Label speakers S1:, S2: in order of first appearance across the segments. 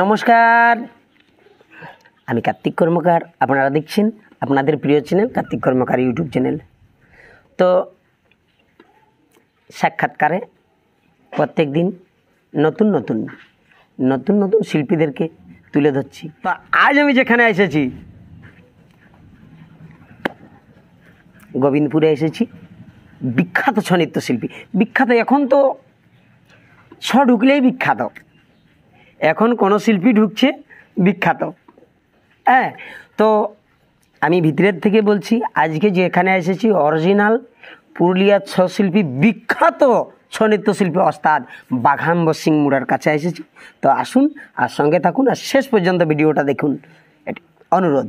S1: নমস্কার আমি কার্তিক কর্মকার আপনারা দেখছেন আপনাদের প্রিয় channel Kartik Karmakar YouTube channel তো সাক্ষাৎকারে প্রত্যেক দিন নতুন নতুন নতুন নতুন শিল্পীদেরকে তুলে ধরছি তো আজ আমি যেখানে এসেছি গোবিন্দপুরে এসেছি বিখ্যাত ছনিত্য শিল্পী বিখ্যাত এখন তো ছ ঢুকলেই বিখ্যাত এখন কোনো শিল্পী ঢুকছে বিখ্যাত হ্যাঁ তো আমি ভিতরের থেকে বলছি আজকে যে এখানে এসেছি অরিজিনাল পুরুলিয়ার ছ শিল্পী বিখ্যাত ছ নৃত্যশিল্পী অস্তাদ বাঘাম্ব সিং মুড়ার কাছে এসেছি তো আসুন আর সঙ্গে থাকুন আর শেষ পর্যন্ত ভিডিওটা দেখুন অনুরোধ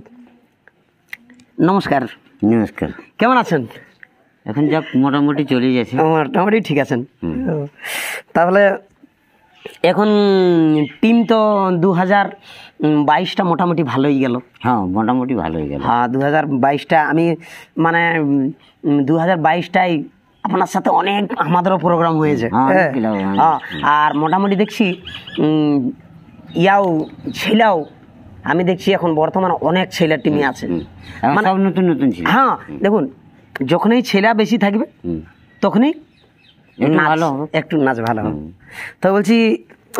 S1: নমস্কার নমস্কার কেমন আছেন এখন যাক মোটামুটি চলে যাচ্ছে মোটামুটি ঠিক আছেন তাহলে এখন টিম তো দু হাজার বাইশটা মোটামুটি ভালোই গেল হ্যাঁ মোটামুটি ভালোই গেল হ্যাঁ দু হাজার বাইশটা আমি মানে দু হাজার বাইশটাই আপনার সাথে অনেক আমাদেরও প্রোগ্রাম হয়েছে হ্যাঁ, হ্যাঁ, হ্যাঁ, আর মোটামুটি দেখছি ইয়াও ছেলেও আমি দেখছি এখন বর্তমানে অনেক ছেলের টিমে আছে মানে নতুন নতুন হ্যাঁ দেখুন যখনই ছেলা বেশি থাকবে তখনই একটু নাচ ভালো তো বলছি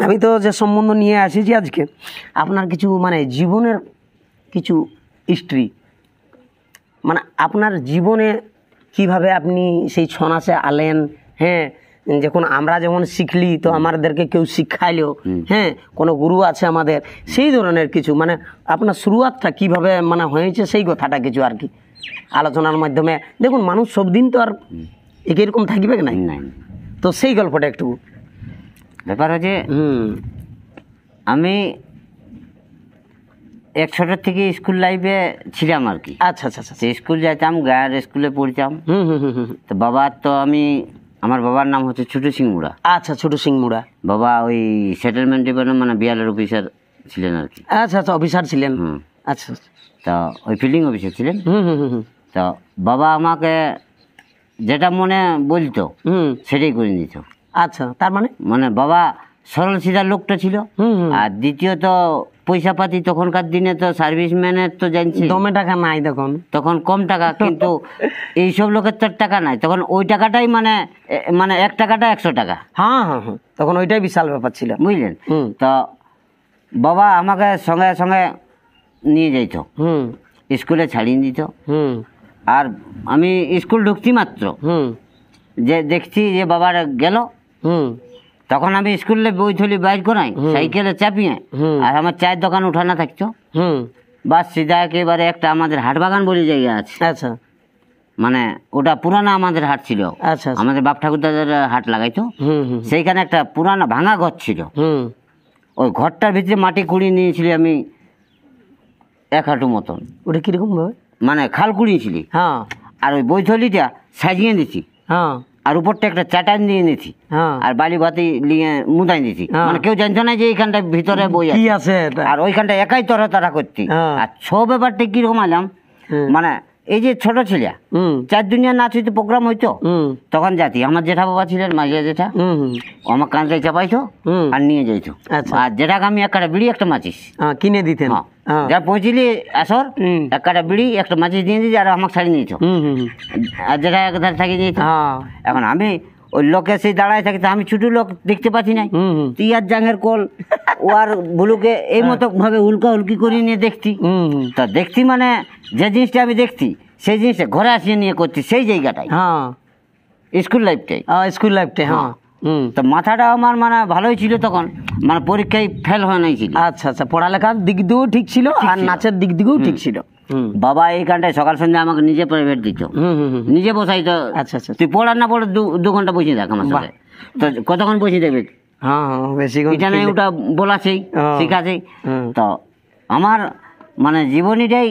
S1: আমি তো যে সম্বন্ধ নিয়ে আসেছি আজকে আপনার কিছু মানে জীবনের কিছু হিস্ট্রি মানে আপনার জীবনে কিভাবে আপনি সেই ছনাসে আলেন হ্যাঁ যখন আমরা যেমন শিখলি তো আমাদেরকে কেউ শিখাইলো হ্যাঁ কোনো গুরু আছে আমাদের সেই ধরনের কিছু মানে আপনার শুরুয়াতটা কিভাবে মানে হয়েছে সেই কথাটা কিছু আর কি আলোচনার মাধ্যমে দেখুন মানুষ সব দিন তো আর একে এরকম থাকিবে কি নাই নাই তো সেই গল্পটা একটু ব্যাপার হচ্ছে হুম আমি এক ছটার থেকে স্কুল লাইফে ছিলাম আর কি আচ্ছা আচ্ছা আচ্ছা, আচ্ছা। স্কুল যাইতাম গায়ের স্কুলে পড়তাম হুম হুম হুম তো বাবার তো আমি আমার বাবার নাম হচ্ছে ছোট সিং মুড়া আচ্ছা ছোট সিং মুড়া বাবা ওই সেটেলমেন্ট ডিপার্টমেন্ট মানে বিয়ালের অফিসার ছিলেন আর কি আচ্ছা আচ্ছা অফিসার ছিলেন হুম আচ্ছা, আচ্ছা। তো ওই ফিল্ডিং অফিসার ছিলেন হুম হুম হুম তো বাবা আমাকে যেটা মনে বলতো হুম সেটাই করে নিত আচ্ছা তার মানে মানে বাবা সরল সিধা লোকটা ছিল আর দ্বিতীয়ত পয়সা পাতি তখনকার দিনে তো সার্ভিস ম্যানের তো জানছি দমে টাকা নাই তখন তখন কম টাকা কিন্তু এইসব লোকের তো টাকা নাই তখন ওই টাকাটাই মানে মানে এক টাকাটা একশো টাকা হ্যাঁ হ্যাঁ হ্যাঁ তখন ওইটাই বিশাল ব্যাপার ছিল বুঝলেন তো বাবা আমাকে সঙ্গে সঙ্গে নিয়ে যাইত স্কুলে ছাড়িয়ে দিত আর আমি স্কুল ঢুকছি মাত্র যে দেখছি যে বাবার গেল তখন আমি স্কুলে বই থলি বাইর করাই সাইকেলে চাপিয়ে আর আমার চায়ের দোকান উঠানা থাকছো বাস সিধা একেবারে একটা আমাদের হাটবাগান বলে জায়গা আছে আচ্ছা মানে ওটা পুরানা আমাদের হাট ছিল আচ্ছা, আচ্ছা আমাদের বাপ ঠাকুর দাদার হাট লাগাইতো সেইখানে একটা পুরানা ভাঙা ঘর ছিল ওই ঘরটার ভিতরে মাটি কুড়িয়ে নিয়েছিলি আমি এক হাঁটু মতন ওটা কিরকম ভাবে মানে খাল কুড়িয়েছিলি হ্যাঁ আর ওই বৈথলিটা সাজিয়ে দিছি হ্যাঁ আর উপরটা একটা চাটান দিয়ে নিছি হ্যাঁ। আর বালি বাতি নিয়ে মুদাই দিছি হ্যাঁ। মানে কেউ জানতো না যে এইখানটা ভিতরে বই আছে আর ওইখানটা একাই তরা তারা করতি হ্যাঁ। আর ছ ব্যাপারটা কিরকম আলাম মানে এই যে ছোট ছেলে চার দুনিয়া নাচ হইতো প্রোগ্রাম হইতো তখন জাতি আমার জেঠা বাবা ছিলেন মাঝে জেঠা আমার কাঁধে চাপাইতো আর নিয়ে যাইতো আচ্ছা। আর জেঠা আমি একটা বিড়ি একটা মাছিস কিনে দিতেন হ্যাঁ। যা পৌঁছিলি আসর একটা বিড়ি একটা মাছিস দিয়ে দিতে আর আমাকে ছাড়িয়ে নিয়েছ আর জেঠা একধারে থাকিয়ে নিয়েছ হ্যাঁ। এখন আমি ওই লোকে সেই দাঁড়ায় থাকে আমি ছোট লোক দেখতে পাচ্ছি না তিয়ার জাঙের কোল ও আর ভুলুকে এই হ্যাঁ। মতো ভাবে উল্কা উল্কি করে নিয়ে দেখছি তা দেখছি মানে যে জিনিসটা আমি দেখছি সেই জিনিসটা ঘরে আসিয়ে নিয়ে করছি সেই জায়গাটাই হ্যাঁ স্কুল লাইফটাই স্কুল লাইফটাই হ্যাঁ তো মাথাটা আমার মানে ভালোই ছিল তখন মানে পরীক্ষায় ফেল হয়ে নাই ছিল আচ্ছা আচ্ছা পড়ালেখার দিক দিয়েও ঠিক ছিল আর নাচের দিক দিকেও ঠিক ছিল বাবা এইখানটায় সকাল সন্ধ্যা আমাকে নিজে প্রাইভেট দিত নিজে বসাই আচ্ছা, আচ্ছা আচ্ছা তুই পড়ার না পড়ে দু ঘন্টা বসিয়ে দেখ আমার সাথে তো কতক্ষণ বসিয়ে দেবে হ্যাঁ, হ্যাঁ, এটা নাই ওটা বলাছেই শিখাছেই তো আমার মানে জীবনীটাই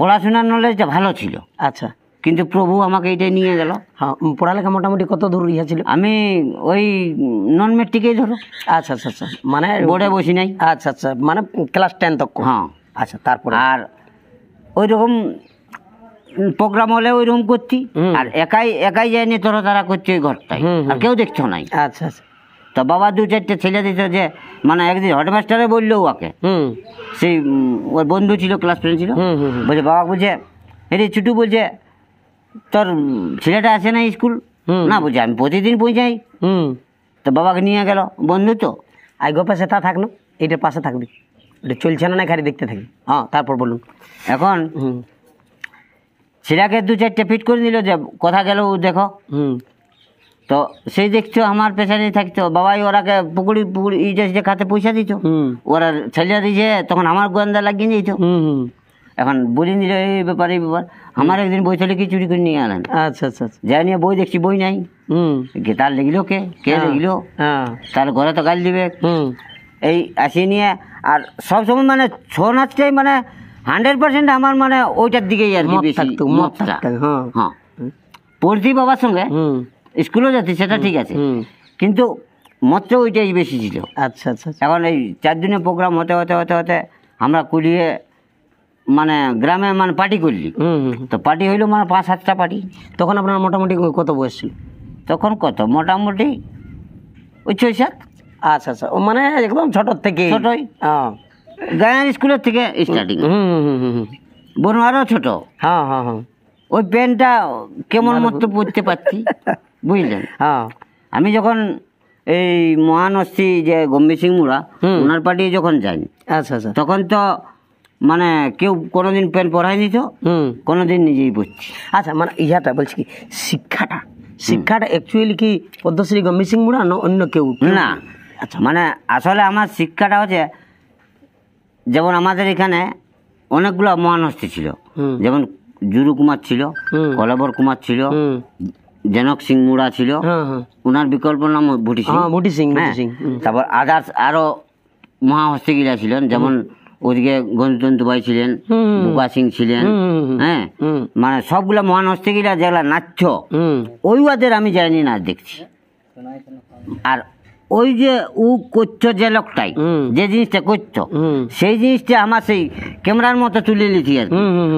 S1: পড়াশোনার নলেজটা ভালো ছিল আচ্ছা কিন্তু প্রভু আমাকে এটাই নিয়ে গেল হ্যাঁ, পড়ালেখা মোটামুটি কত দূর ছিল আমি ওই নন মেট্রিকেই ধরো আচ্ছা আচ্ছা আচ্ছা মানে বোর্ডে বসি নাই আচ্ছা আচ্ছা মানে ক্লাস টেন তক হ্যাঁ আচ্ছা তারপর আর ওইরকম প্রোগ্রাম হলে ওইরকম করতি আর একাই একাই যায়নি তোরা তারা করছে ওই ঘরটাই আর কেউ দেখছো নাই আচ্ছা আচ্ছা তো বাবা দু চারটে ছেলে দিত যে মানে একদিন হেডমাস্টারে বললো ওকে সেই ওর বন্ধু ছিল ক্লাস ফ্রেন্ড ছিল বলছে বাবা বুঝে এরে ছুটু বলছে তোর ছেলেটা আসে না স্কুল না বলছে আমি প্রতিদিন পৌঁছাই তো বাবাকে নিয়ে গেল বন্ধু তো আই গো পাশে তা থাকলো এটার পাশে থাকবি এটা চলছে না না খালি দেখতে থাকি হ্যাঁ তারপর বলুন এখন সেটাকে দু চারটে ফিট করে নিল যে কথা গেল দেখো হুম তো সেই দেখছো আমার পেছনে থাকতো বাবাই ওরাকে পুকুরি পুকুরি ইজে সিজে খাতে পয়সা দিত ওরা ছেলে দিয়েছে তখন আমার গোয়েন্দা লাগিয়ে হুম এখন বলি নিল এই ব্যাপারে এই ব্যাপার আমার একদিন বই ছেলেকে চুরি করে নিয়ে আনেন আচ্ছা, আচ্ছা আচ্ছা যাই নিয়ে বই দেখছি বই নাই হুম তার লেগিল কে কে হ্যাঁ। লেগিল হ্যাঁ। তার ঘরে তো গাল দিবে এই আসি নিয়ে আর সবসময় মানে ছৌ নাচটাই মানে হান্ড্রেড পার্সেন্ট আমার মানে ওইটার দিকেই আর কি বেশি হ্যাঁ, হ্যাঁ। পড়তি বাবার সঙ্গে স্কুলেও যাচ্ছি সেটা ঠিক আছে কিন্তু মত্র ওইটাই বেশি ছিল আচ্ছা, আচ্ছা আচ্ছা এখন এই চার দিনের প্রোগ্রাম হতে হতে হতে হতে আমরা কুড়িয়ে মানে গ্রামে মানে পার্টি করলি তো পার্টি হইলো মানে পাঁচ সাতটা পার্টি তখন আপনার মোটামুটি কত বয়স ছিল তখন কত মোটামুটি ওই ছয় সাত আচ্ছা আচ্ছা মানে একদম ছোটর থেকে ছোটই গায়ান স্কুলের থেকে স্টার্টিং হুম হুম হুম আরও ছোট হ্যাঁ হ্যাঁ হ্যাঁ ওই পেনটা কেমন মতো পড়তে পারছি বুঝলেন হ্যাঁ আমি যখন এই মহানস্যি যে গম্ভীর সিং মুড়া ওনার পার্টি যখন যাই আচ্ছা আচ্ছা তখন তো মানে কেউ কোনোদিন পেন পড়াই দিত কোনোদিন নিজেই পড়ছি আচ্ছা মানে ইহাটা বলছি কি শিক্ষাটা শিক্ষাটা অ্যাকচুয়ালি কি পদ্মশ্রী গম্ভীর সিং মুড়া না অন্য কেউ না আচ্ছা মানে আসলে আমার শিক্ষাটা হচ্ছে যেমন আমাদের এখানে অনেকগুলো মহানহস্তি ছিল যেমন জুরু কুমার ছিল কলাবর কুমার ছিল জনক সিং মুড়া ছিল ওনার হ্যাঁ, হ্যাঁ। বিকল্প নাম হ্যাঁ, ভুটি সিং ভুটি সিং তারপর আদার্স আরো মহাহস্তি গিলা ছিলেন যেমন ওদিকে গণতন্ত্র ভাই ছিলেন বুবা সিং ছিলেন হ্যাঁ মানে সবগুলা মহান গিলা যেগুলা নাচ্ছ ওই ওদের আমি জানি না দেখছি আর ওই যে ও করছো যে লোকটাই যে জিনিসটা করছো সেই জিনিসটা আমার সেই ক্যামেরার মতো তুলে নিচ্ছি আর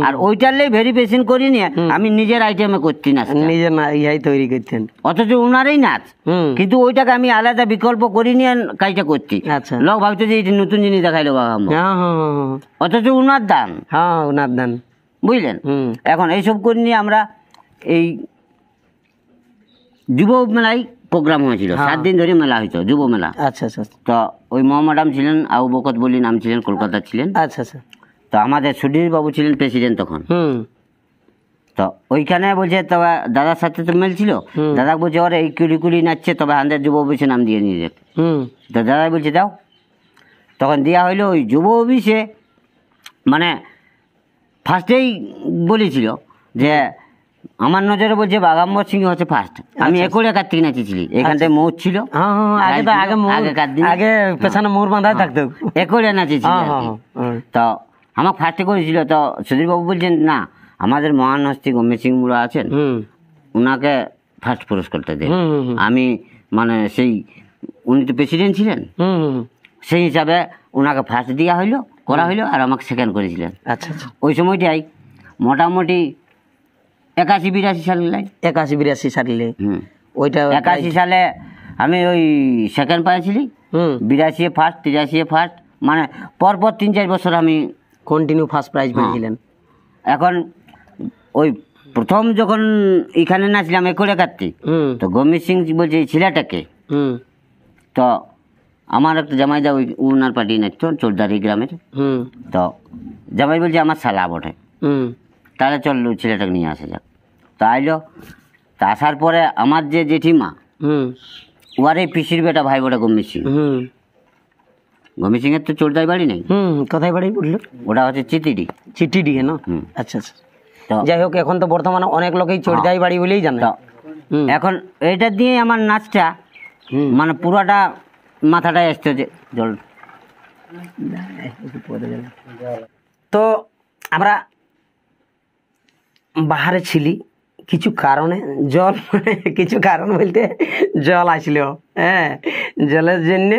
S1: আর ওইটার লাই ভেরিফিকেশন করি নিয়ে আমি নিজের আইটেমে করছি না নিজের ইহাই তৈরি করছেন অথচ ওনারই নাচ কিন্তু ওইটাকে আমি আলাদা বিকল্প করি নিয়ে কাজটা করছি আচ্ছা। লোক ভাবছে যে এটা নতুন জিনিস দেখাইলো বাবা হ্যাঁ, হ্যাঁ, হ্যাঁ, অথচ ওনার দান হ্যাঁ ওনার দান বুঝলেন এখন এইসব করে নিয়ে আমরা এই যুব মেলায় প্রোগ্রাম হয়েছিল হ্যাঁ। সাত দিন ধরে মেলা হইতো যুব মেলা আচ্ছা আচ্ছা, আচ্ছা। তো ওই ম্যাডাম ছিলেন আবু বকত বলি নাম ছিলেন কলকাতা ছিলেন আচ্ছা আচ্ছা তো আমাদের সুধীর বাবু ছিলেন প্রেসিডেন্ট তখন হুম তো ওইখানে বলছে তবে দাদার সাথে তো মেল ছিল দাদা বলছে ওরে এই কুড়ি কুড়ি নাচছে তবে আমাদের যুব অফিসে নাম দিয়ে নিয়ে যেত তো দাদা বলছে দাও তখন দেওয়া হইলো ওই যুব অফিসে মানে ফার্স্টেই বলেছিল যে আমার নজরে বলছে বাগাম্বর সিং হচ্ছে ফার্স্ট আমি আচ্ছা, একুড়ে আচ্ছা। কার আচ্ছা। থেকে নাচিছিলি এখানটায় মৌর ছিল হ্যাঁ, হ্যাঁ, হ্যাঁ, আগে তো আগে আগে মৌর থাকতো একুড়ে নাচিছিল তো আমার ফার্স্টে করেছিল তো সুধীরবাবু বলছেন না আমাদের মহান হস্তি গম্ভীর সিং মুড়া আছেন ওনাকে ফার্স্ট পুরস্কারটা দেন আমি মানে সেই উনি তো প্রেসিডেন্ট ছিলেন সেই হিসাবে ওনাকে ফার্স্ট দেওয়া হইলো করা হইলো আর আমাকে সেকেন্ড করেছিলেন আচ্ছা ওই সময়টাই মোটামুটি একাশি বিরাশি সালে লাই একাশি বিরাশি সালে হুম ওইটা একাশি সালে আমি ওই সেকেন্ড পাইছিলি হুম বিরাশি ফার্স্ট তিরাশি ফার্স্ট মানে পরপর তিন চার বছর আমি কন্টিনিউ ফার্স্ট প্রাইজ পেয়েছিলেন এখন ওই প্রথম যখন এখানে নাচলাম একরে কাটতি তো গমি সিং বলছে ছেলেটাকে তো আমার একটা জামাইদা ওই উনার পার্টি নাচতো চোরদারি গ্রামের তো জামাই বলছে আমার সালা বটে তাহলে চল ছেলেটাকে নিয়ে আসা যাক তাইলো তা আসার পরে আমার যে জেঠিমা ওয়ার এই পিসির বেটা ভাই বোটা গম্ভীর সিং গম্ভীর সিং এর তো চোরদার বাড়ি নেই কোথায় বাড়ি বললো ওটা হচ্ছে চিটিডি চিটিডি হ্যাঁ না আচ্ছা আচ্ছা যাই হোক এখন তো বর্তমানে অনেক লোকেই হ্যাঁ। চোরদাই বাড়ি বলেই জানে এখন এটা দিয়ে আমার নাচটা মানে পুরোটা মাথাটায় এসতে যে জল তো আমরা বাহারে ছিলি কিছু কারণে জল কিছু কারণ বলতে জল আসলো হ্যাঁ জলের জন্যে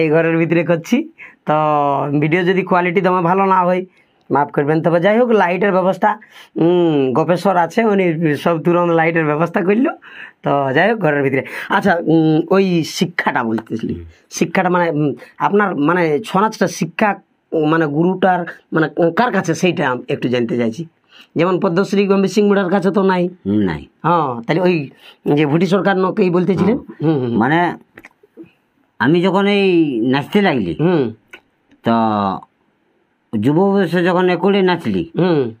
S1: এই ঘরের ভিতরে করছি তো ভিডিও যদি কোয়ালিটি তোমার ভালো না হয় মাফ করবেন তবে যাই হোক লাইটের ব্যবস্থা গপেশ্বর আছে উনি সব তুরন্ত লাইটের ব্যবস্থা করলো তো যাই হোক ঘরের ভিতরে আচ্ছা ওই শিক্ষাটা বলতেছিলি শিক্ষাটা মানে আপনার মানে ছনাচটা শিক্ষা মানে গুরুটার মানে কার কাছে সেইটা একটু জানতে চাইছি যেমন পদ্মশ্রী গম্ভীর সিং মুড়ার কাছে তো নাই নাই হ্যাঁ তাহলে ওই যে ভুটি সরকার নকেই বলতেছিলেন মানে আমি যখন এই নাচতে লাগলি তো যুব বয়সে যখন একলে নাচলি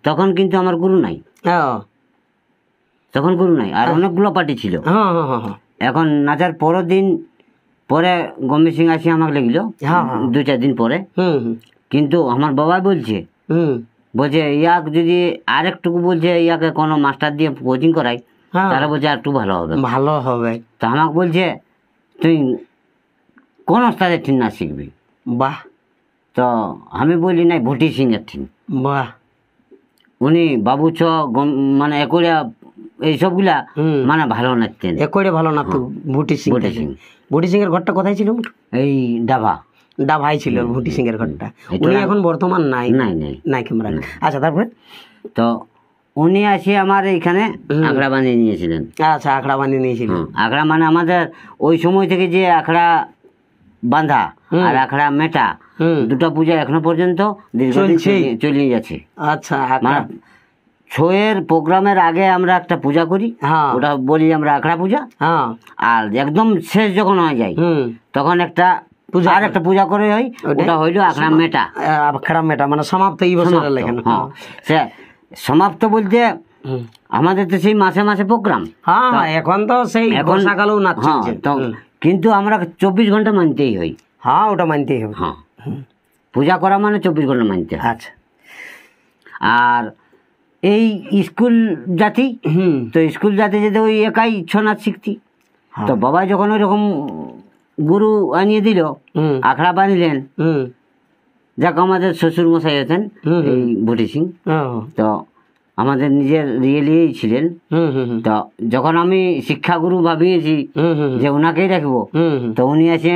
S1: তখন কিন্তু আমার গুরু নাই হ্যাঁ। তখন গুরু নাই আর হ্যাঁ। অনেকগুলো পার্টি ছিল হ্যাঁ, এখন নাচার পরের দিন পরে গম্ভীর সিং আসি আমাকে লেগিল দু চার দিন পরে কিন্তু আমার বাবা বলছে বলছে ইয়াক যদি আরেকটুকু বলছে ইয়াকে কোনো মাস্টার দিয়ে কোচিং করাই হ্যাঁ। তাহলে বলছে আর একটু ভালো হবে ভালো হবে তো আমাকে বলছে তুই কোন স্তরের ঠিক না শিখবি বাহ তো আমি বলি নাই ভুটি এর ঠিক বাহ উনি বাবু ছ মানে একড়িয়া এইসবগুলা মানে ভালো নাচতেন একড়ে ভালো নাচত হ্যাঁ। ভুটি সিং ভুটি সিং ভুটি এর ঘরটা কোথায় ছিল এই ডাবা দা ভাই ছিল ভুটি সিং এর ঘরটা উনি এখন বর্তমান নাই নাই নাই নাই ক্যামেরা আচ্ছা তারপরে তো উনি আসে আমার এখানে আখড়া বানিয়ে নিয়েছিলেন আচ্ছা আখড়া বানিয়ে নিয়েছিলেন আখড়া মানে আমাদের ওই সময় থেকে যে আখড়া বাঁধা আর আখড়া মেটা দুটা পূজা এখনো পর্যন্ত চলছে চলিয়ে যাচ্ছে আচ্ছা মানে ছয়ের প্রোগ্রামের আগে আমরা একটা পূজা করি হ্যাঁ। ওটা বলি আমরা আখড়া পূজা হ্যাঁ। আর একদম শেষ যখন হয়ে যায় তখন একটা পূজা আর একটা পূজা করে হয় ওটা হইলো আখড়া মেটা আখড়া মেটা মানে সমাপ্ত এই বছর লেখেন হ্যাঁ। সে সমাপ্ত বলতে আমাদের তো সেই মাসে মাসে প্রোগ্রাম হ্যাঁ, হ্যাঁ এখন তো সেই এখন সকালেও না হ্যাঁ, কিন্তু আমরা চব্বিশ ঘন্টা মানতেই হই হ্যাঁ ওটা মানতেই হবে হ্যাঁ পূজা করা মানে চব্বিশ ঘন্টা মানতে আচ্ছা আর এই স্কুল জাতি তো স্কুল জাতি যেতে ওই একাই ছ নাচ শিখতি তো বাবা যখন ওই রকম গুরু আনিয়ে দিল আখড়া বাঁধলেন যাক আমাদের শ্বশুর মশাই হতেন এই ভুটি সিং তো আমাদের নিজের রিয়েলিয়েই ছিলেন তো যখন আমি শিক্ষাগুরু ভাবিয়েছি যে ওনাকেই রাখবো তো উনি আছে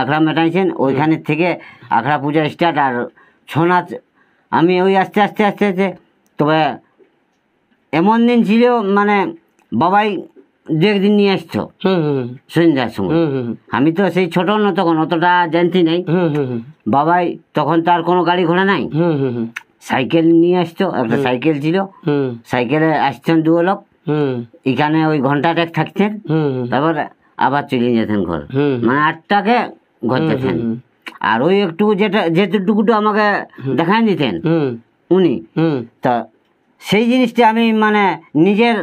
S1: আখড়া মেটাইছেন ওইখানের থেকে আখড়া পূজা স্টার্ট আর ছৌ নাচ আমি ওই আস্তে আস্তে আস্তে আস্তে তবে এমন দিন ছিল মানে বাবাই যেদিন নিয়ে আসছো সন্ধ্যার সময় আমি তো সেই ছোট না তখন অতটা জানতি নাই বাবাই তখন তার কোনো গাড়ি ঘোড়া নাই সাইকেল নিয়ে আসতো একটা সাইকেল ছিল সাইকেলে আসছেন দু লোক এখানে ওই ঘন্টাটেক থাকতেন তারপর আবার চলে যেতেন ঘর মানে আটটাকে ঘর যেতেন আর ওই একটু যেটা যেটুকুটু আমাকে দেখায় দিতেন উনি তা সেই জিনিসটা আমি মানে নিজের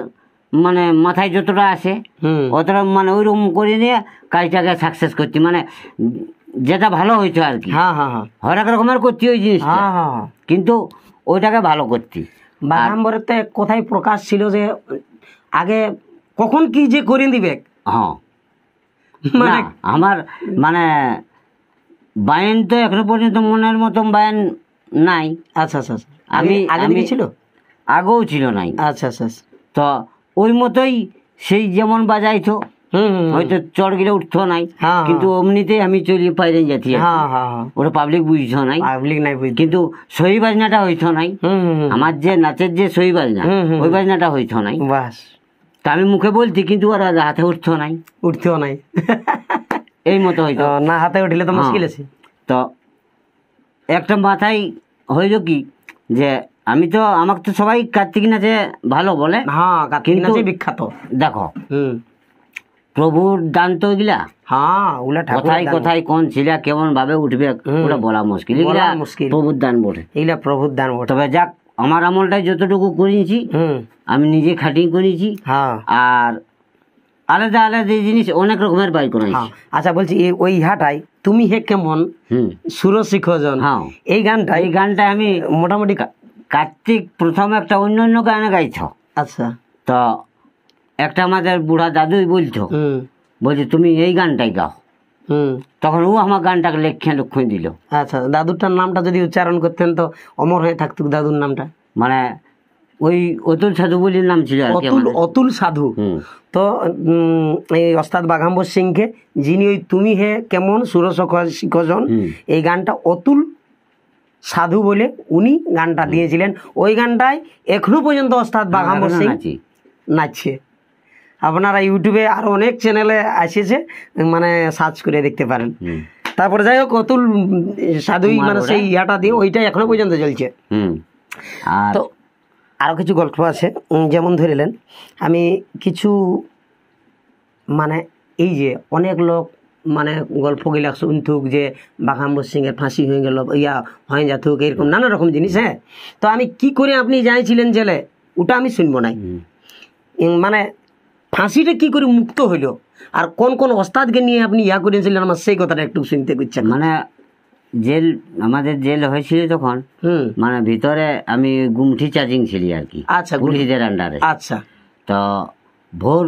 S1: মানে মাথায় যতটা আসে অতটা মানে ওইরকম করে নিয়ে কাজটাকে সাকসেস করছি মানে যেটা ভালো হয়েছে আর কি হরেক হ্যাঁ, হ্যাঁ, হ্যাঁ। রকমের করছি ওই জিনিস কিন্তু ওইটাকে ভালো করছি বাগাম্বরেতে কোথায় প্রকাশ ছিল যে আগে কখন কি যে করে দিবে হ্যাঁ মানে আমার মানে বায়ন তো এখনো পর্যন্ত মনের মতন বায়ন নাই আচ্ছা আচ্ছা, আচ্ছা। আমি আগে ছিল আগেও ছিল নাই আচ্ছা আচ্ছা, আচ্ছা। তো ওই মতোই সেই যেমন বাজাইতো হয়তো চড় গেলে উঠতো নাই হ্যাঁ, হ্যাঁ। কিন্তু অমনিতে আমি চলি পাইলেন যাতি ওটা পাবলিক বুঝতো নাই পাবলিক নাই বুঝ কিন্তু সহি বাজনাটা হইতো নাই আমার যে নাচের যে সহি বাজনা ওই বাজনাটা হইতো নাই বাস তা আমি মুখে বলছি কিন্তু ওরা হাতে উঠতো নাই উঠতো নাই এই মতো হইতো না হাতে উঠলে তো হ্যাঁ। মুশকিল আছে তো একটা মাথায় হইল কি যে আমি তো আমাকে তো সবাই কার্তিক নাচে ভালো বলে হ্যাঁ কার্তিক নাচে বিখ্যাত দেখো প্রভুর দান তো ওইগুলা হ্যাঁ ওগুলা কোথায় কোথায় কোন ছিলা কেমন ভাবে উঠবে ওটা বলা মুশকিল এগুলা প্রভুর দান বলে এগুলা প্রভুর দান বলে তবে যাক আমার আমলটাই যতটুকু করেছি আমি নিজে খাটিং করেছি হ্যাঁ। আর আলাদা আলাদা জিনিস অনেক রকমের বাই করেছি হ্যাঁ। আচ্ছা বলছি ওই হাটাই তুমি হে কেমন সুর শিখজন হ্যাঁ। এই গানটা এই গানটা আমি মোটামুটি কার্তিক প্রথম একটা অন্য অন্য গানে গাইছ আচ্ছা তো একটা আমাদের বুড়া দাদুই বলতো বলছে তুমি এই গানটাই গাও তখন ও আমার গানটাকে লেখে লক্ষণ দিল আচ্ছা দাদুরটার নামটা যদি উচ্চারণ করতেন তো অমর হয়ে থাকতো দাদুর নামটা মানে ওই অতুল সাধু বলির নাম ছিল অতুল অতুল সাধু তো এই ওস্তাদ বাঘাম্বর সিংকে যিনি ওই তুমি হে কেমন সুরসখ শিখজন এই গানটা অতুল সাধু বলে উনি গানটা দিয়েছিলেন ওই গানটায় এখনো পর্যন্ত ওস্তাদ বাঘাম্বর সিং নাচছে আপনারা ইউটিউবে আর অনেক চ্যানেলে আসেছে মানে সার্চ করে দেখতে পারেন তারপরে যাই হোক অতুল সাধুই মানে সেই ইয়াটা দিয়ে ওইটা এখনো পর্যন্ত চলছে তো আরও কিছু গল্প আছে যেমন ধরিলেন আমি কিছু মানে এই যে অনেক লোক মানে গল্প গিলা শুনতুক যে বাঘাম সিংয়ের ফাঁসি হয়ে গেল ইয়া হয়ে যাতুক এরকম নানা রকম জিনিস হ্যাঁ তো আমি কি করে আপনি যাইছিলেন জেলে ওটা আমি শুনবো নাই মানে ফাঁসিটা কি করে মুক্ত হইল আর কোন কোন ওস্তাদকে নিয়ে আপনি ইয়া করেছিলেন আমার সেই কথাটা একটু শুনতে করছেন মানে জেল আমাদের জেল হয়েছিল তখন মানে ভিতরে আমি গুমঠি চার্জিং ছিলি আর কি আচ্ছা গুমঠিদের আন্ডারে আচ্ছা তো ভোর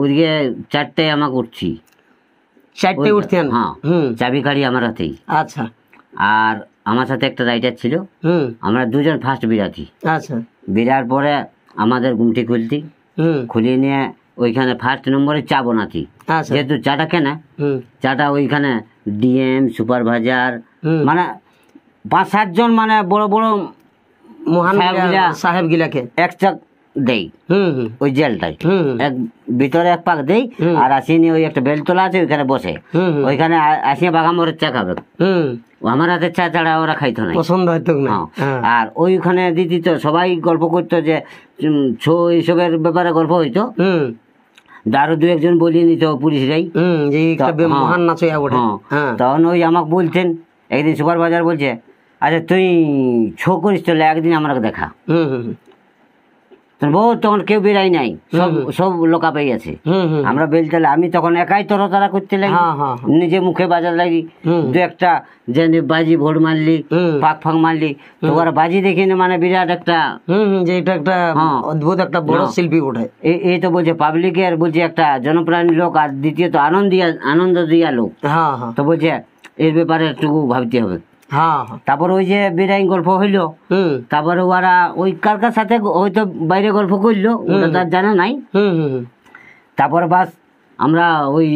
S1: ওদিকে চারটে আমাকে উঠছি চারটে উঠতেন হ্যাঁ চাবি গাড়ি আমার হাতেই আচ্ছা আর আমার সাথে একটা রাইডার ছিল আমরা দুজন ফার্স্ট বিরাতি আচ্ছা বিরার পরে আমাদের গুমটি খুলতি খুলিয়ে নিয়ে ওইখানে ফার্স্ট নম্বরে চা বনাতি আচ্ছা। যেহেতু চাটা কেনা চাটা ওইখানে ডিএম সুপারভাইজার মানে পাঁচ সাতজন মানে বড় বড় সাহেব গিলাকে এক্সট্রা দেই ওই জেলটাই এক ভিতরে এক পাক দেই আর আসি নিয়ে ওই একটা বেলতলা আছে ওইখানে বসে ওইখানে আসিয়ে বাঘা মরে চা খাবে আমার হাতে চা ছাড়া ওরা খাইতো না পছন্দ হইতো না আর ওইখানে দিদি তো সবাই গল্প করতো যে ছো এইসবের ব্যাপারে গল্প হইতো আরো দু একজন বলিয়ে নিত পুলিশ পুলিশরাই হ্যাঁ। মহান নাচ হ্যাঁ। হ্যাঁ। তখন ওই আমাকে বলতেন একদিন সুপারভাইজার বলছে আচ্ছা তুই ছো করিস চলে একদিন আমাকে দেখা মানে তখন কেউ বেরাই নাই সব সব লোকা পেয়ে গেছে আমরা বেলতে আমি তখন একাই তরতারা করতে লাগি হ্যাঁ, হ্যাঁ, হ্যাঁ। নিজে মুখে বাজার লাগি দু একটা যে বাজি ভোট মারলি পাক ফাঁক মারলি তোমার বাজি দেখি না মানে বিরাট একটা যে এটা একটা অদ্ভুত একটা বড় শিল্পী ওঠে এই তো বলছে পাবলিক আর বলছে একটা জনপ্রাণী লোক আর দ্বিতীয়ত আনন্দিয়া আনন্দ দিয়া লোক তো বলছে এর ব্যাপারে একটু ভাবতে হবে হ্যাঁ তারপর ওই যে বিরাইন গল্প হইলো তারপরে ওরা ওই কারকার সাথে হয়তো বাইরে গল্প করলো তার জানা নাই তারপর বাস আমরা ওই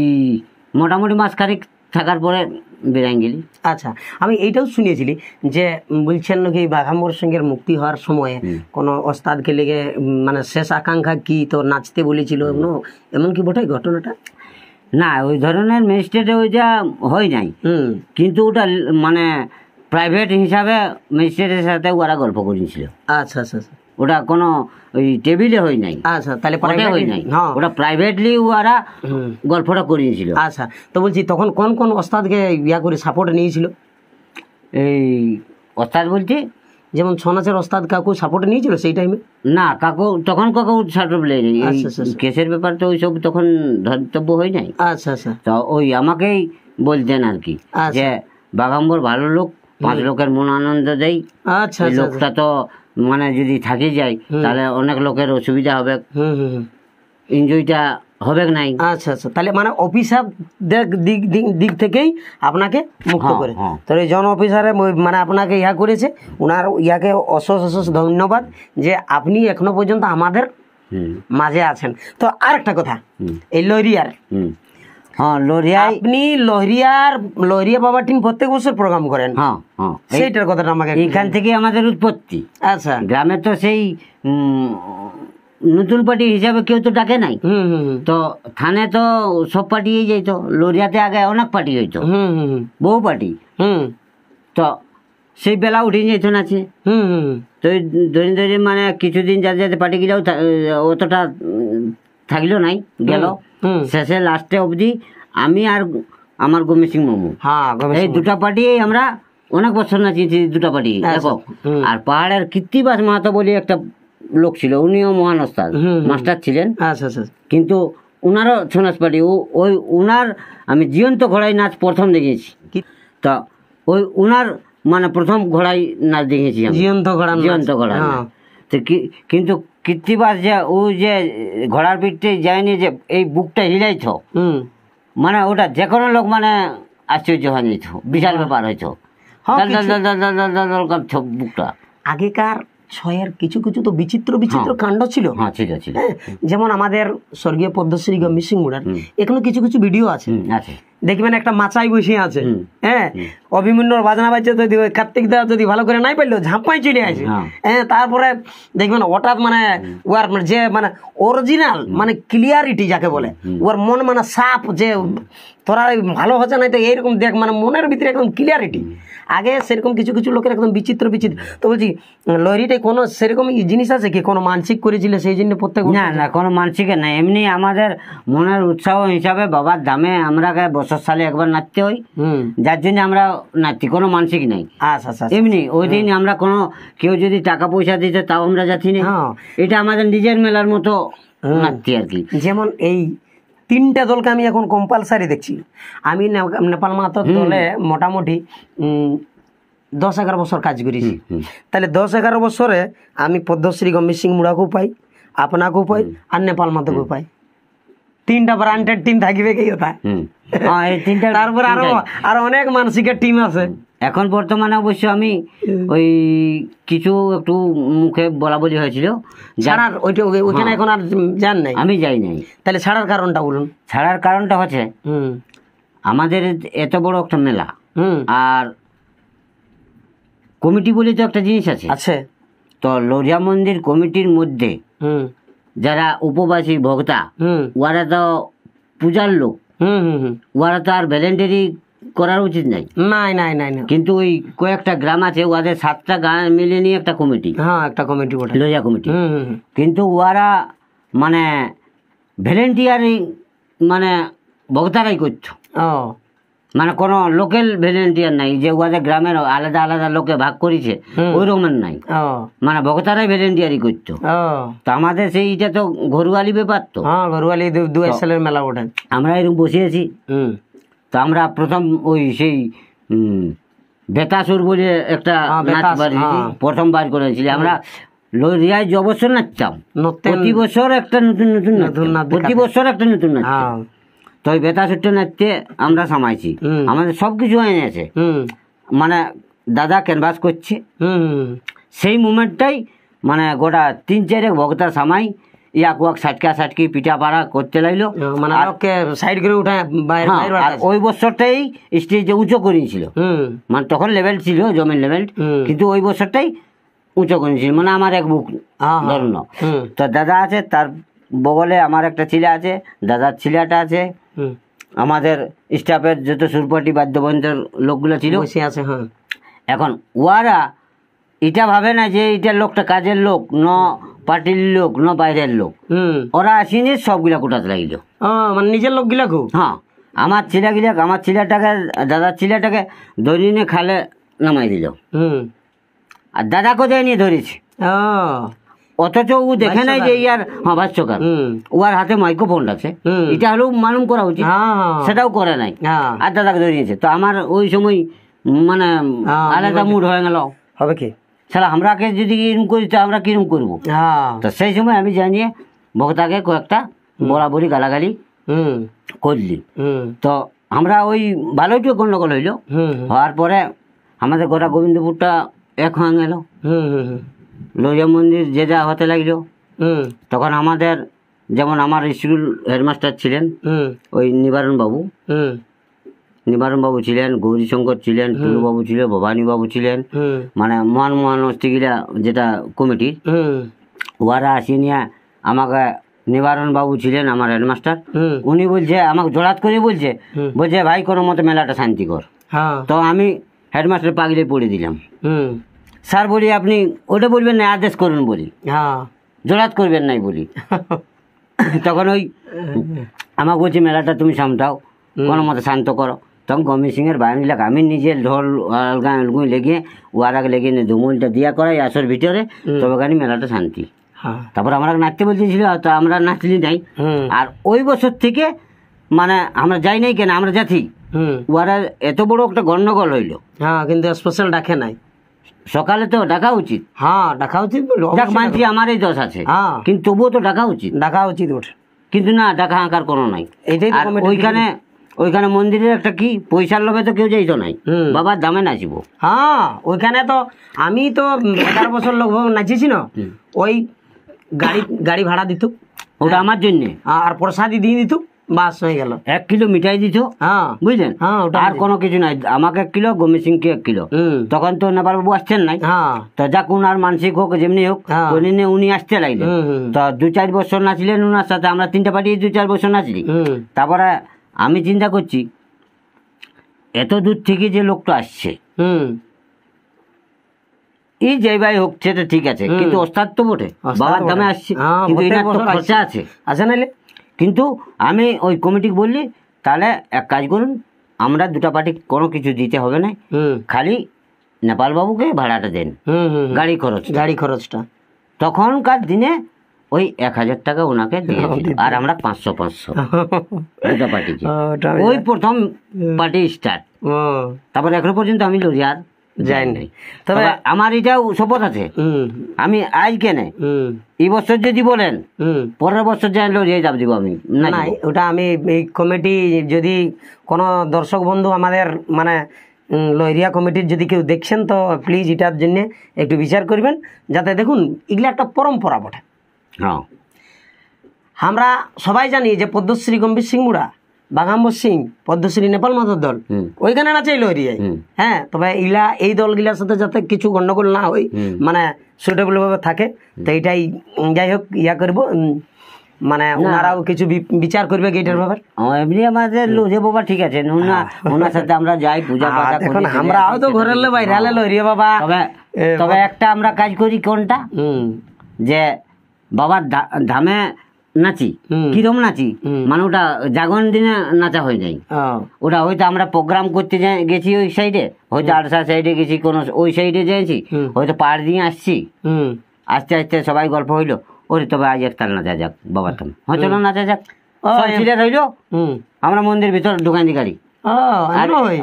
S1: মোটামুটি মাস খানিক থাকার পরে গেলি আচ্ছা আমি এইটাও শুনিয়েছিলি যে বলছেন নাকি বাঘাম্বর সিংয়ের মুক্তি হওয়ার সময়ে কোনো ওস্তাদকে লেগে মানে শেষ আকাঙ্ক্ষা কি তো নাচতে বলেছিল এমন কি বটে ঘটনাটা না ওই ধরনের ম্যাজিস্ট্রেটে ওইটা হয় নাই কিন্তু ওটা মানে প্রাইভেট হিসাবে ম্যাজিস্ট্রেটের সাথে ওরা গল্প করেছিল আচ্ছা আচ্ছা আচ্ছা ওটা কোনো ওই টেবিলে হয় নাই আচ্ছা তাহলে পরে হয় নাই ওটা প্রাইভেটলি ওরা গল্পটা করেছিল আচ্ছা তো বলছি তখন কোন কোন ওস্তাদকে ইয়া করে সাপোর্ট নিয়েছিল এই ওস্তাদ বলছি যেমন ছনাচের ওস্তাদ কাকু সাপোর্ট নিয়েছিল সেই টাইমে না কাকু তখন কাকু সাপোর্ট নেই আচ্ছা, আচ্ছা, আচ্ছা। কেসের ব্যাপার তো ওই সব তখন ধর্তব্য হয় নাই আচ্ছা আচ্ছা তো ওই আমাকেই বলতেন আর কি যে বাগাম্বর ভালো লোক পাঁচ লোকের মন আনন্দ দেই আচ্ছা, আচ্ছা লোকটা আচ্ছা। তো মানে যদি থাকি যায় তাহলে অনেক লোকের অসুবিধা হবে এনজয়টা হবে নাই আচ্ছা আচ্ছা তাহলে মানে অফিসার দিক দিক থেকেই আপনাকে মুক্ত হ্যাঁ, করে হ্যাঁ। তাহলে জন অফিসারে মানে আপনাকে ইয়া করেছে ওনার ইয়াকে অশেষ অশেষ ধন্যবাদ যে আপনি এখনো পর্যন্ত আমাদের মাঝে আছেন তো আর একটা কথা এই লরিয়ার হ্যাঁ বাবা টিম প্রত্যেক বছর প্রোগ্রাম করেন হ্যাঁ হ্যাঁ সেইটার কথাটা আমাকে এখান থেকে আমাদের উৎপত্তি আচ্ছা তো সেই নতুন পার্টি হিসাবে কেউ তো ডাকে নাই তো থানে তো সব পার্টি যাইতো লোহিয়াতে আগে অনেক পার্টি হইতো বহু পার্টি তো সেই বেলা উঠে যেত নাচে তো ধরে ধরে মানে কিছুদিন যাতে যাতে পার্টি গেলেও অতটা থাকলো নাই গেল শেষে লাস্টে অবধি আমি আর আমার গোবিন্দ সিং মোমো হ্যাঁ এই দুটা পার্টি আমরা অনেক বছর নাচিয়েছি দুটা পার্টি দেখো আর পাহাড়ের কৃত্তিবাস মাহাতো বলে একটা লোক ছিল উনিও মহান ওস্তাদ মাস্টার ছিলেন হ্যাঁ, আচ্ছা, আচ্ছা। কিন্তু ওনারও ছৌ নাচ পার্টি ওই ওনার আমি জীবন্ত ঘোড়াই নাচ প্রথম দেখেছি তা ওই ওনার মানে প্রথম ঘোড়াই নাচ দেখেছি জীবন্ত ঘোড়া জীবন্ত ঘোড়া হ্যাঁ। তো কিন্তু কৃত্তিবাস যে ও যে ঘোড়ার পিঠে যায়নি যে এই বুকটা হিলাইছ মানে ওটা যে কোনো লোক মানে আশ্চর্য হয়ে যেত বিশাল ব্যাপার হয়েছ দল দল বুকটা আগেকার ছয়ের কিছু কিছু তো বিচিত্র বিচিত্র হ্যাঁ। কাণ্ড ছিল হ্যাঁ, হ্যাঁ যেমন আমাদের স্বর্গীয় পদ্মশ্রী গম্ভীর সিং মুড়ার এখানে কিছু কিছু ভিডিও আছে দেখবেন একটা মাচাই বসে আছে হ্যাঁ অভিমন্যুর বাজনা বাজছে যদি কার্তিক দাস যদি ভালো করে নাই পারলো ঝাঁপাই চলে আসে হ্যাঁ।, হ্যাঁ তারপরে দেখবেন হঠাৎ মানে ওয়ার মানে যে মানে অরিজিনাল মানে ক্লিয়ারিটি যাকে বলে ওর মন মানে সাপ যে তোরা ভালো হচ্ছে না তো এইরকম দেখ মানে মনের ভিতরে একদম ক্লিয়ারিটি আগে সেরকম কিছু কিছু লোকের একদম বিচিত্র বিচিত্র তো বলছি লরিটাই কোনো সেরকম জিনিস আছে কি কোনো মানসিক করেছিল সেই জন্য প্রত্যেক না না কোনো মানসিক না এমনি আমাদের মনের উৎসাহ হিসাবে বাবার দামে আমরা বছর সালে একবার নাচতে হই যার জন্য আমরা নাচি কোনো মানসিক নাই আচ্ছা আচ্ছা, আচ্ছা। এমনি ওই দিন আমরা কোনো কেউ যদি টাকা পয়সা দিতে তাও আমরা যাচ্ছি না হ্যাঁ। এটা আমাদের নিজের মেলার মতো নাচছি আর কি যেমন এই তিনটা দলকে আমি এখন কম্পালসারি দেখছি আমি নেপাল মাহাতর দলে মোটামুটি দশ এগারো বছর কাজ করেছি তাহলে দশ এগারো বছরে আমি পদ্মশ্রী গম্ভীর সিং মুড়াকেও পাই আপনাকেও পাই আর নেপাল মাতাকেও পাই তিনটা ব্রান্ডেড টিম থাকবে কি কথা তারপর আরো আরো অনেক মানসিকের টিম আছে এখন বর্তমানে অবশ্য আমি ওই কিছু একটু মুখে বলা বলি হয়েছিল ছাড়ার ওইটা ওইখানে হ্যাঁ। এখন আর যান নাই আমি যাই নাই তাহলে ছাড়ার কারণটা বলুন ছাড়ার কারণটা হচ্ছে আমাদের এত বড় একটা মেলা আর কমিটি বলে তো একটা জিনিস আছে আছে তো লোরিয়া মন্দির কমিটির মধ্যে যারা উপবাসী ভক্তা ওরা তো পূজার লোক ওরা তো আর ভ্যালেন্টারি করার উচিত নাই নাই নাই নাই কিন্তু ওই কয়েকটা গ্রাম আছে ওদের সাতটা গ্রাম মিলে নিয়ে একটা কমিটি হ্যাঁ একটা কমিটি বটে লোজা কমিটি কিন্তু ওরা মানে ভ্যালেন্টিয়ারিং মানে বক্তারাই করছো মানে কোন লোকাল ভলেন্টিয়ার নাই যে ওদের গ্রামের আলাদা আলাদা লোকে ভাগ করেছে ওই রকমের নাই মানে বক্তারাই ভলেন্টিয়ারি করতো তো আমাদের সেইটা তো ঘরুয়ালি ব্যাপার তো হ্যাঁ ঘরুয়ালি দু এক সালের মেলা ওঠেন আমরা এরকম বসে আছি তো আমরা প্রথম ওই সেই বেতাসুর বলে একটা হ্যাঁ, হ্যাঁ। প্রথমবার করেছিলাম আমরা লরিয়ায় যে বছর নাচতাম প্রতি বছর একটা নতুন নতুন প্রতি বছর একটা নতুন নাচ হ্যাঁ। তো ওই বেতাসুরটা নাচতে আমরা সামাইছি আমাদের সব কিছু হয়ে গেছে মানে দাদা ক্যানভাস করছে সেই মুমেন্টটাই মানে গোটা তিন চারেক ভক্তা সামাই ইয়াক ওয়াক সাটকা সাটকি পিঠা পাড়া করতে লাগলো মানে লোককে সাইড করে উঠে হ্যাঁ, ওই বছরটাই স্টেজে উঁচু করেছিল মানে তখন লেভেল ছিল জমির লেভেল কিন্তু ওই বছরটাই উঁচু করেছিল মানে আমার এক বুক হ্যাঁ, হ্যাঁ। ধরুন তো দাদা আছে তার বগলে আমার একটা ছেলে আছে দাদার ছেলেটা আছে আমাদের স্টাফের যত সুরপাটি বাদ্যবন্ত্রের লোকগুলো ছিল আছে এখন ওয়ারা এটা ভাবে না যে এটা লোকটা কাজের লোক ন পার্টির লোক না বাইরের লোক হুম ওরা আসিনি সবগুলা কোটাতে লাগিল মানে নিজের খুব হ্যাঁ আমার ছেলেগুলা আমার ছেলেটাকে দাদার ছেলেটাকে ধরিয়ে নিয়ে খালে নামাই দিল হুম আর দাদাকে দেয় নিয়ে ধরেছে অথচ ও দেখে নাই যে ইয়ার হ্যাঁ বাচ্চকার ওয়ার হাতে মাইক্রোফোন আছে এটা হলেও মালুম করা উচিত হ্যাঁ, হ্যাঁ। সেটাও করে নাই হ্যাঁ। আর দাদাকে ধরে নিয়েছে তো আমার ওই সময় মানে আলাদা মুড হয়ে গেল হবে কি তাহলে আমরাকে যদি এরম করি তো আমরা কিরম করব হ্যাঁ তো সেই সময় আমি জানিয়ে বক্তাকে কয়েকটা বরাবরি গালাগালি করলি তো আমরা ওই ভালোইটিও গণ্ডগোল হইলো হওয়ার পরে আমাদের গোটা গোবিন্দপুরটা এক হয়ে গেল লোহিয়া মন্দির যে যা হতে লাগলো তখন আমাদের যেমন আমার স্কুল হেডমাস্টার ছিলেন ওই নিবারণ বাবু নিবারণবাবু ছিলেন গৌরীশঙ্কর ছিলেন হ্যাঁ। টুলুবাবু ছিল ভবানীবাবু ছিলেন হ্যাঁ। মানে মহান মহান অস্থিগুলা যেটা কমিটির ওরা হ্যাঁ। আসিয়ে নিয়ে আমাকে নিবারণ বাবু ছিলেন আমার হেডমাস্টার উনি বলছে আমাকে জড়াত করে বলছে বলছে ভাই কোনো মতো মেলাটা শান্তি কর তো আমি হেডমাস্টার পাগলে পড়ে দিলাম স্যার বলি আপনি ওটা বলবেন না আদেশ করুন বলি জড়াত করবেন নাই বলি তখন ওই আমাকে বলছে মেলাটা তুমি সামটাও কোনো মতো শান্ত করো তখন গমি সিংয়ের বায়ন গুলা আমি নিজে ঢোল আলগা আলগুই লেগে ওয়ারাকে লেগে ধুমুলটা দিয়া করাই আসর ভিতরে তবে কানি মেলাটা শান্তি হ্যাঁ। তারপর আমরা নাচতে বলতেছিল তো আমরা নাচলি নাই আর ওই বছর থেকে মানে আমরা যাই নাই কেন আমরা যাচ্ছি ওরা এত বড় একটা গন্ডগোল হইল হ্যাঁ কিন্তু স্পেশাল ডাকে নাই সকালে তো ডাকা উচিত হ্যাঁ ডাকা উচিত ডাক মানছি আমার এই দশ আছে হ্যাঁ। কিন্তু তবুও তো ডাকা উচিত ডাকা উচিত ওঠে কিন্তু না ডাকা আঁকার কোনো নাই এটাই ওইখানে ওইখানে মন্দিরের একটা কি পয়সার লোভে তো কেউ যাইতো নাই বাবার দামে নাচিব হ্যাঁ ওইখানে তো আমি তো এগারো বছর লোক নাচিছি না ওই গাড়ি গাড়ি ভাড়া দিত ওটা আমার জন্য হ্যাঁ, আর প্রসাদি দিয়ে দিত বাস হয়ে গেল এক কিলো মিঠাই দিত হ্যাঁ বুঝলেন হ্যাঁ, আর কোনো কিছু নাই আমাকে এক কিলো গোমি সিংকে এক কিলো তখন তো নেপাল বাবু আসছেন নাই হ্যাঁ। তো কোন আর মানসিক হোক যেমনি হোক উনি উনি আসতে লাগলেন তো দু চার বছর নাচলেন উনার সাথে আমরা তিনটা পার্টি দু চার বছর নাচলি তারপরে আমি চিন্তা করছি এত দূর থেকে যে লোকটা আসছে হুম এই জায়গায় হোক সেটা ঠিক আছে কিন্তু ওস্তাদ তো বটে বাবার দামে আসছে হ্যাঁ, কিন্তু এনার তো খরচা আছে আছে নাহলে কিন্তু আমি ওই কমিটিকে বললি তাহলে এক কাজ করুন আমরা দুটা পার্টি কোনো কিছু দিতে হবে না খালি নেপাল বাবুকে ভাড়াটা দেন গাড়ি খরচ গাড়ি খরচটা তখনকার দিনে ওই এক হাজার টাকা ওনাকে দিয়ে আর আমরা পাঁচশো পাঁচশো দুটো পার্টিকে ওই প্রথম পার্টি স্টার্ট তারপরে এখনো পর্যন্ত আমি লরিয়ার যাই নাই তবে আমার এটা শপথ আছে আমি আজ কেনে এই বছর যদি বলেন পরের বছর যাই লরিয়ে যাব দিব আমি না ওটা আমি এই কমিটি যদি কোনো দর্শক বন্ধু আমাদের মানে লহরিয়া কমিটির যদি কেউ দেখছেন তো প্লিজ এটার জন্য একটু বিচার করবেন যাতে দেখুন এগুলো একটা পরম্পরা বটে হ্যাঁ আমরা সবাই জানি যে পদ্মশ্রী গম্ভীর সিং মুড়া বাঘাম্বর সিং পদ্মশ্রী নেপাল মাথার দল ওইখানে নাচাইল এরিয়ায় হ্যাঁ তবে ইলা এই দলগুলার সাথে যাতে কিছু গন্ডগোল না হয় মানে সুইটেবল ভাবে থাকে তো এটাই যাই হোক ইয়া করবো মানে ওনারাও কিছু বিচার করবে গেটের ব্যাপার এমনি আমাদের লোজে বাবা ঠিক আছে না হ্যাঁ। ওনার সাথে আমরা যাই পূজা পাঠা করি আমরা তো ঘরের বাইরে হ্যাঁ। লই রে বাবা তবে তবে একটা আমরা কাজ করি কোনটা যে বাবার ধামে নাচি কিরম নাচি মানে ওটা জাগরণ দিনে নাচা হয়ে যায় ওটা হয়তো আমরা প্রোগ্রাম করতে গেছি ওই সাইডে হয়তো আড়সার সাইডে গেছি কোনো ওই সাইডে যাইছি হয়তো পাহাড় দিয়ে আসছি আস্তে আস্তে সবাই গল্প হইলো ওরে তবে আজ একটা নাচা যাক বাবার ধাম হয়তো না নাচা যাক সিলেট হইলো আমরা মন্দির ভিতর ঢুকান দিকারি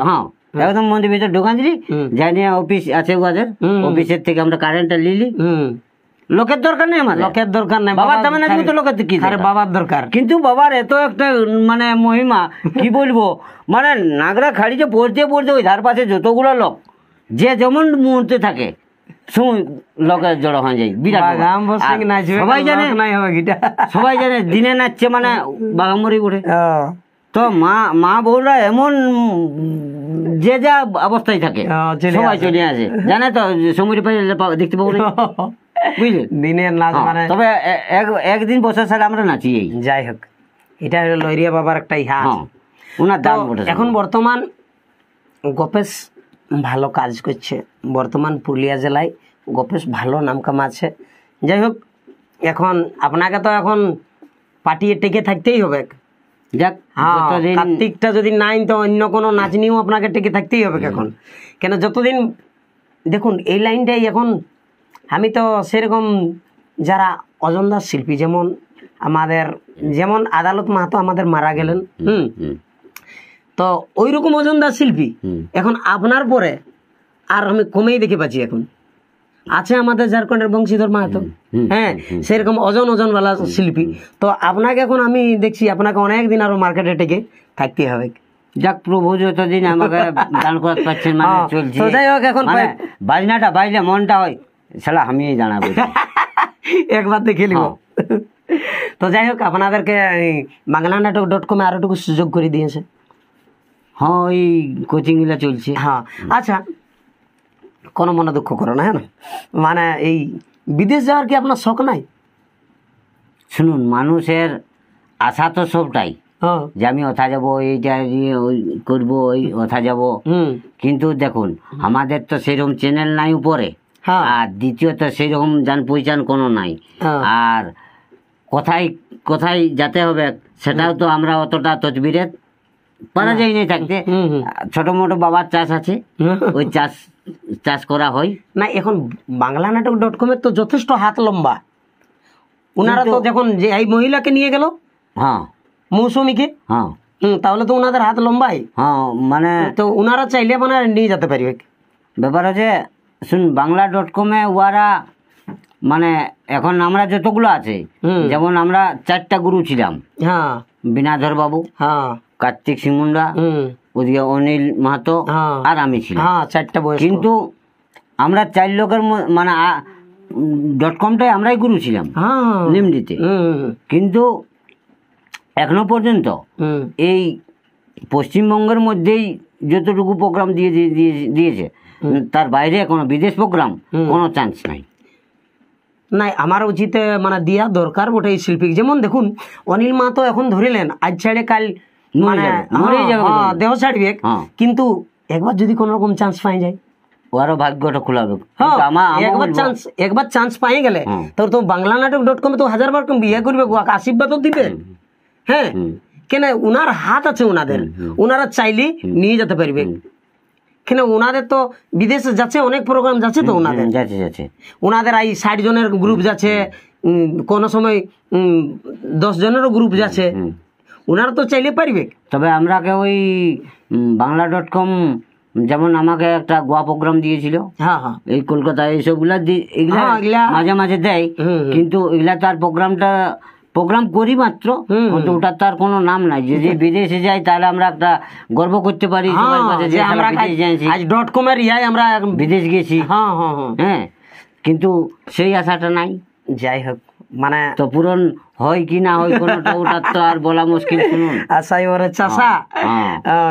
S1: হ্যাঁ একদম মন্দির ভিতর ঢুকান দিলি জানি অফিস আছে ওদের অফিসের থেকে আমরা কারেন্টটা নিলি লোকের দরকার নেই আমার লোকের দরকার নেই বাবার দামে না লোকের কি আরে বাবার দরকার কিন্তু বাবার এত একটা মানে মহিমা কি বলবো মানে নাগরা খাড়ি যে পড়তে পড়তে ওই ধার পাশে যতগুলো লোক যে যেমন মুহূর্তে থাকে লোকের জড়ো হয়ে যায় সবাই জানে সবাই জানে দিনে নাচছে মানে বাগামরি করে তো মা মা বউরা এমন যে যা অবস্থায় থাকে সবাই চলে আসে জানে তো সমুদ্র দেখতে পাবো হ্যাঁ, মানে একদিন বছর আমরা নাচি যাই হোক এটা হলো হ্যাঁ, এখন বর্তমান গপেশ ভালো কাজ করছে বর্তমান পুরুলিয়া জেলায় গপেশ ভালো নাম কামাচ্ছে যাই হোক এখন আপনাকে তো এখন পাটিয়ে টেকে থাকতেই হবে হ্যাঁ, কার্তিকটা যদি নাই তো অন্য কোনো নাচ নিয়েও আপনাকে টেকে থাকতেই হবে এখন কেন যতদিন দেখুন এই লাইনটাই এখন আমি তো সেরকম যারা অজন্দার শিল্পী যেমন আমাদের যেমন আদালত মাহাতো আমাদের মারা গেলেন হুম তো ওই রকম অজন্দার শিল্পী এখন আপনার পরে আর আমি কমেই দেখে পাচ্ছি এখন আছে আমাদের ঝাড়খণ্ডের বংশীধর মাহাতো হ্যাঁ সেরকম অজন ওজনওয়ালা শিল্পী তো আপনাকে এখন আমি দেখছি আপনাকে অনেক দিন আরো মার্কেটে টেকে থাকতে হবে যাক প্রভু যতদিন আমাকে দান করতে পারছেন মানে চলছে যাই হোক এখন মানে বাজনাটা বাজলে মনটা হয় সেটা আমি জানাবো একবার দেখে নিব হ্যাঁ। তো যাই হোক আপনাদেরকে বাংলা নাটক ডট কমে আরোটুকু সুযোগ করে দিয়েছে হ্যাঁ ওই কোচিংগুলো চলছে হ্যাঁ আচ্ছা কোনো মনে দুঃখ করো না হ্যাঁ মানে এই বিদেশ যাওয়ার কি আপনার শখ নাই শুনুন মানুষের আশা তো সবটাই হ্যাঁ। যে আমি অথা যাবো এইটা ওই করবো ওই অথা যাবো কিন্তু দেখুন আমাদের তো সেরকম চ্যানেল নাই উপরে হ্যাঁ। আর দ্বিতীয়ত সেইরকম যান পরিচান কোনো নাই আর কোথায় কোথায় যেতে হবে সেটাও তো আমরা অতটা তজবিরের পারা যায় না থাকতে ছোট মোটো বাবার চাষ আছে ওই চাষ চাষ করা হয় না এখন বাংলা নাটক ডট কমের তো যথেষ্ট হাত লম্বা ওনারা তো যখন যে এই মহিলাকে নিয়ে গেল হ্যাঁ মৌসুমীকে হ্যাঁ তাহলে তো ওনাদের হাত লম্বাই হ্যাঁ মানে তো ওনারা চাইলে মানে নিয়ে যেতে পারবে ব্যাপার হচ্ছে শুন বাংলা ডট কমে ওরা মানে এখন আমরা যতগুলো আছে যেমন আমরা চারটা গুরু ছিলাম হ্যাঁ বিনাধর বাবু হ্যাঁ কার্তিক সিমুন্ডা ওদিকে অনিল মাহাতো হ্যাঁ। আর আমি ছিলাম হ্যাঁ, কিন্তু আমরা চার লোকের মানে ডট কমটাই আমরাই গুরু ছিলাম হ্যাঁ। নিমডিতে কিন্তু এখনো পর্যন্ত এই পশ্চিমবঙ্গের মধ্যেই যতটুকু প্রোগ্রাম দিয়ে দিয়ে দিয়েছে তার বাইরে কোনো বিদেশ প্রোগ্রাম কোনো চান্স নাই নাই আমার উচিত মানে দিয়া দরকার বটে এই শিল্পী যেমন দেখুন অনিল মা তো এখন ধরিলেন আজ ছেড়ে কাল মানে হ্যাঁ, হ্যাঁ, দেহ ছাড়বে হ্যাঁ। কিন্তু একবার যদি কোনো রকম চান্স পাই যায় ওরও ভাগ্যটা খোলা হবে একবার চান্স একবার চান্স পাই গেলে তোর তো বাংলা নাটক ডট কমে তো হাজার হাজারবার বিয়ে করবে আশীর্বাদও দিবে হ্যাঁ কেন ওনার হাত আছে ওনাদের ওনারা চাইলে নিয়ে যেতে পারবে কেন ওনাদের তো বিদেশে যাচ্ছে অনেক প্রোগ্রাম যাচ্ছে তো ওনাদের যাচ্ছে যাচ্ছে ওনাদের এই ষাট জনের গ্রুপ যাচ্ছে কোনো সময় দশ জনেরও গ্রুপ যাচ্ছে ওনারা তো চাইলে পারবে তবে আমরাকে ওই বাংলা ডট কম যেমন আমাকে একটা গোয়া প্রোগ্রাম দিয়েছিল হ্যাঁ, হ্যাঁ। এই কলকাতায় এইসবগুলা হ্যাঁ, এগুলা মাঝে মাঝে দেয় কিন্তু এগুলা তার প্রোগ্রামটা প্রোগ্রাম করি মাত্র কিন্তু ওটার তার কোনো নাম নাই যদি হ্যাঁ। বিদেশে যাই তাহলে আমরা একটা গর্ব করতে পারি আমরা আজ ডট কমের ইয়াই আমরা বিদেশ গেছি হ্যাঁ, হ্যাঁ, হ্যাঁ কিন্তু সেই আশাটা নাই যাই হোক মানে তো পূরণ হয় কি না হয় কোনটা ওটা তো আর বলা মুশকিল আশাই মরে চাষা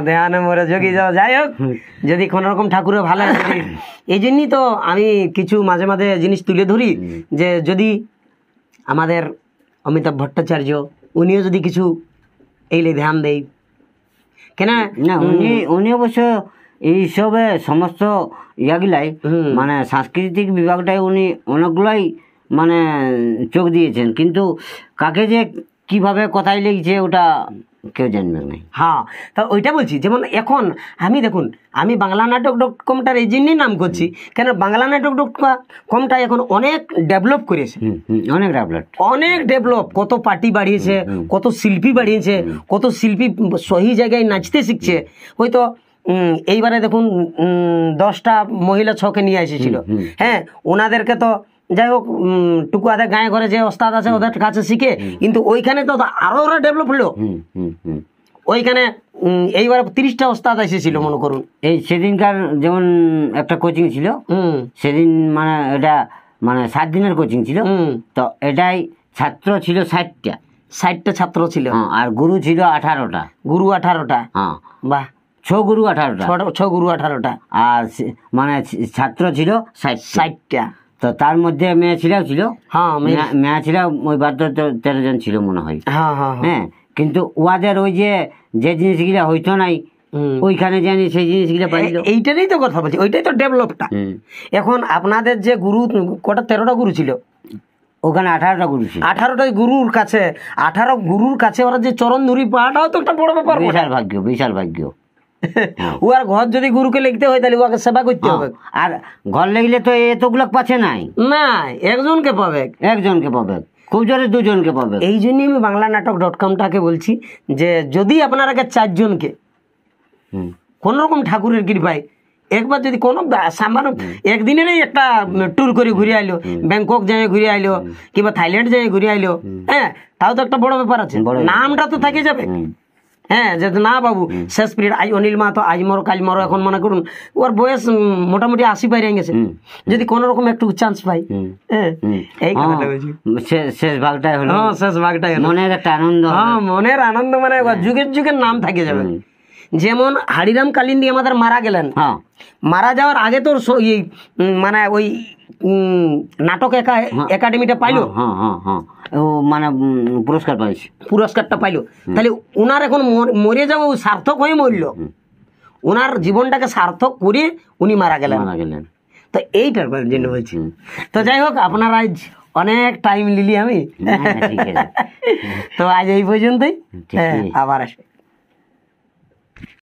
S1: দেহানে মরে যোগি যাও যাই হোক যদি কোনো রকম ঠাকুরে ভালো এই জন্যই তো আমি কিছু মাঝে মাঝে জিনিস তুলে ধরি যে যদি আমাদের অমিতাভ ভট্টাচার্য উনিও যদি কিছু এইলে ধ্যান দেই কেন না উনি উনি অবশ্য এইসবে সমস্ত ইয়াগুলাই মানে সাংস্কৃতিক বিভাগটাই উনি অনেকগুলাই মানে চোখ দিয়েছেন কিন্তু কাকে যে কিভাবে কথাই লিখছে ওটা কেউ জানবে না হ্যাঁ তা ওইটা বলছি যেমন এখন আমি দেখুন আমি বাংলা নাটক ডট কমটার এই জন্যই নাম করছি কেন বাংলা নাটক ডট কমটা এখন অনেক ডেভেলপ করেছে অনেক ডেভেলপ অনেক ডেভেলপ কত পার্টি বাড়িয়েছে কত শিল্পী বাড়িয়েছে কত শিল্পী সহি জায়গায় নাচতে শিখছে হয়তো এইবারে দেখুন দশটা মহিলা ছকে নিয়ে এসেছিল হ্যাঁ ওনাদেরকে তো যাই হোক টুকুয়াদের গায়ে ঘরে যে ওস্তাদ আছে ওদের কাছে শিখে কিন্তু ওইখানে তো আরো ওরা ডেভেলপ হলো ওইখানে এইবার তিরিশটা ওস্তাদ এসেছিল মনে করুন এই সেদিনকার যেমন একটা কোচিং ছিল সেদিন মানে এটা মানে সাত দিনের কোচিং ছিল তো এটাই ছাত্র ছিল ষাটটা ষাটটা ছাত্র ছিল হ্যাঁ, আর গুরু ছিল আঠারোটা গুরু আঠারোটা হ্যাঁ বাহ ছ গুরু আঠারোটা ছ গুরু আঠারোটা আর মানে ছাত্র ছিল ষাট ষাটটা তো তার মধ্যে মেয়েছিলাও ছিল হ্যাঁ মেয়েছিলাও ওই বাদ্য তেরো জন ছিল মনে হয় হ্যাঁ, হ্যাঁ, হ্যাঁ।, হ্যাঁ কিন্তু ওয়াদের ওই যে যে জিনিসগুলো হইতো নাই ওইখানে জানি সেই জিনিসগুলো পাইল এইটারই তো কথা বলছি ওইটাই তো ডেভেলপটা এখন আপনাদের যে গুরু কটা তেরোটা গুরু ছিল ওখানে আঠারোটা গুরু ছিল আঠারোটা গুরুর কাছে আঠারো গুরুর কাছে ওরা যে চরণ ধরি পাওয়াটাও তো একটা বড় ব্যাপার বিশাল ভাগ্য বিশাল ভাগ্য উয়ার ঘর যদি গুরুকে লিখতে হয় তাহলে উয়াকে সেবা করতে হ্যাঁ। হবে আর ঘর লিখলে তো এতগুলো পাচ্ছে নাই না একজনকে পাবে একজনকে পাবে খুব জোরে দুজনকে পাবে এই জন্যই আমি বাংলা নাটক ডট কমটাকে বলছি যে যদি আপনারা চারজনকে কোন রকম ঠাকুরের কৃপায় একবার যদি কোনো সামান্য একদিনেরই একটা ট্যুর করে ঘুরে আইলো ব্যাংকক যাই ঘুরে আইলো কিংবা থাইল্যান্ড যাই ঘুরে আইলো হ্যাঁ তাও তো একটা বড় ব্যাপার আছে নামটা তো থেকে যাবে হ্যাঁ যে না বাবু শেষ পিরিয়ড আজ অনিল মা তো আজ মরো কাল মরো এখন মনে করুন ওর বয়স মোটামুটি আশি পাই গেছে যদি কোন রকম একটু চান্স পাই হ্যাঁ।, হ্যাঁ।, হ্যাঁ শেষ ভাগটাই হলো শেষ ভাগটাই মনের একটা আনন্দ হ্যাঁ মনের আনন্দ মানে হ্যাঁ। যুগের যুগের নাম থাকে যাবে যেমন হারিরাম কালিন্দি আমাদের মারা গেলেন মারা যাওয়ার আগে তোর মানে ওই নাটক একাডেমিটা পাইলো মানে পুরস্কার পাইছে পুরস্কারটা পাইলো তাহলে ওনার এখন মরে যাবো সার্থক হয়ে মরল ওনার জীবনটাকে সার্থক করে উনি মারা গেলেন মারা গেলেন তো এইটার জন্য বলছি তো যাই হোক আপনার আজ অনেক টাইম লিলি আমি হ্যাঁ, হ্যাঁ, তো আজ এই পর্যন্তই হ্যাঁ, আবার আসবে